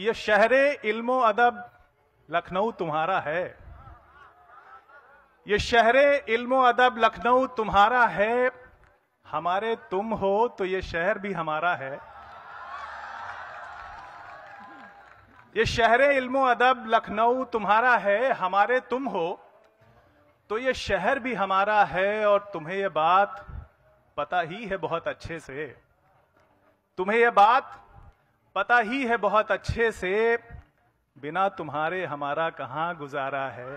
कि यह शहर इल्मो अदब लखनऊ तुम्हारा है ये शहर इल्मो अदब लखनऊ तुम्हारा है हमारे तुम हो तो ये शहर भी हमारा है ये शहर इल्मो अदब लखनऊ तुम्हारा है हमारे तुम हो तो ये शहर भी हमारा है और तुम्हें ये बात पता ही है बहुत अच्छे से तुम्हें यह बात पता ही है बहुत अच्छे से बिना तुम्हारे हमारा कहाँ गुजारा है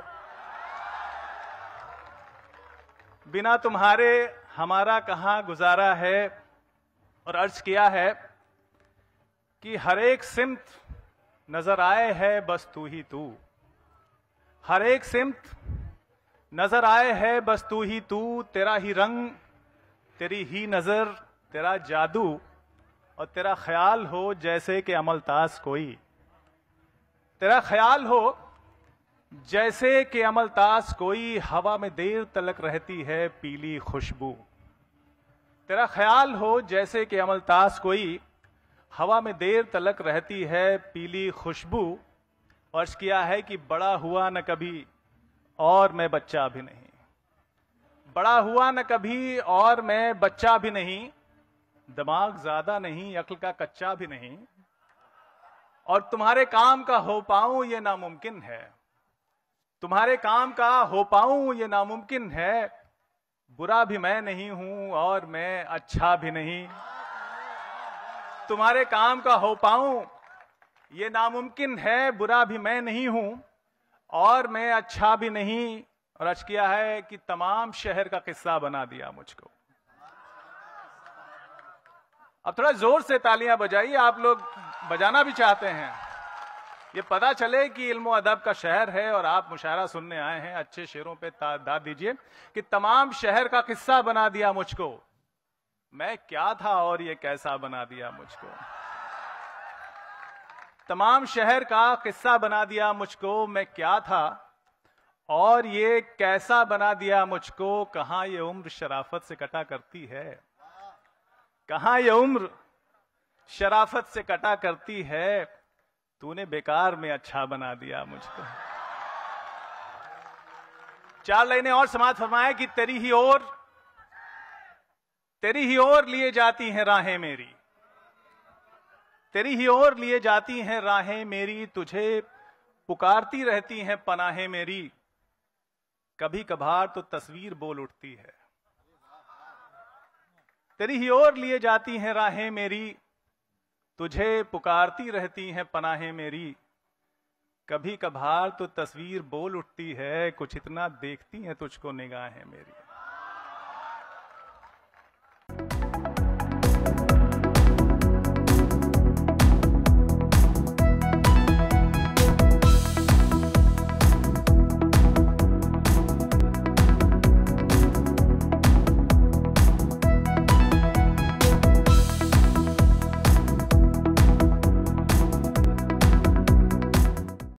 बिना तुम्हारे हमारा कहाँ गुजारा है और अर्ज किया है कि हर एक सिमत नजर आए है बस तू ही तू हर एक सिमत नजर आए है बस तू ही तू तेरा ही रंग तेरी ही नजर तेरा जादू और तेरा ख्याल हो जैसे कि अमलतास कोई तेरा ख्याल हो जैसे कि अमलतास कोई हवा में देर तलक रहती है पीली खुशबू तेरा ख्याल हो जैसे कि अमलतास कोई हवा में देर तलक रहती है पीली खुशबू अर्ज किया है कि बड़ा हुआ न कभी और मैं बच्चा भी नहीं बड़ा हुआ न कभी और मैं बच्चा भी नहीं दिमाग ज्यादा नहीं अकल का कच्चा भी नहीं और तुम्हारे काम का हो पाऊं ये नामुमकिन है तुम्हारे काम का हो पाऊं ये नामुमकिन है बुरा भी मैं नहीं हूं और मैं अच्छा भी नहीं तुम्हारे काम का हो पाऊं ये नामुमकिन है बुरा भी मैं नहीं हूं और मैं अच्छा भी नहीं और रच किया है कि तमाम शहर का किस्सा बना दिया मुझको अब थोड़ा जोर से तालियां बजाइए आप लोग बजाना भी चाहते हैं ये पता चले कि इल्म अदब का शहर है और आप मुशायरा सुनने आए हैं अच्छे शेरों पे दाद दीजिए कि तमाम शहर का किस्सा बना दिया मुझको मैं क्या था और ये कैसा बना दिया मुझको तमाम शहर का किस्सा बना दिया मुझको मैं क्या था और ये कैसा बना दिया मुझको कहा ये उम्र शराफत से कटा करती है कहा यह उम्र शराफत से कटा करती है तूने बेकार में अच्छा बना दिया मुझको चार लाइने और समाज फरमाया कि तेरी ही ओर तेरी ही ओर लिए जाती हैं राहें मेरी तेरी ही ओर लिए जाती हैं राहें मेरी तुझे पुकारती रहती हैं पनाहें मेरी कभी कभार तो तस्वीर बोल उठती है तेरी ही ओर लिए जाती हैं राहें मेरी तुझे पुकारती रहती हैं पनाहें मेरी कभी कभार तो तस्वीर बोल उठती है कुछ इतना देखती हैं तुझको निगाहें मेरी